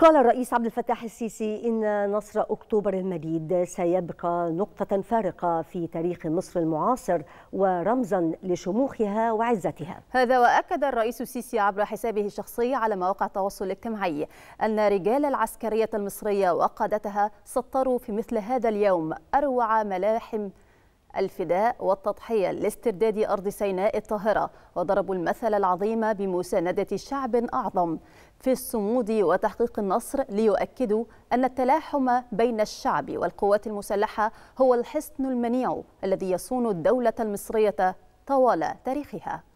قال الرئيس عبد الفتاح السيسي إن نصر أكتوبر المجيد سيبقى نقطة فارقة في تاريخ مصر المعاصر ورمزا لشموخها وعزتها هذا وأكد الرئيس السيسي عبر حسابه الشخصي على مواقع التواصل الاجتماعي أن رجال العسكرية المصرية وقادتها سطروا في مثل هذا اليوم أروع ملاحم الفداء والتضحية لاسترداد أرض سيناء الطاهرة وضربوا المثل العظيم بمساندة شعب أعظم في الصمود وتحقيق النصر ليؤكدوا أن التلاحم بين الشعب والقوات المسلحة هو الحصن المنيع الذي يصون الدولة المصرية طوال تاريخها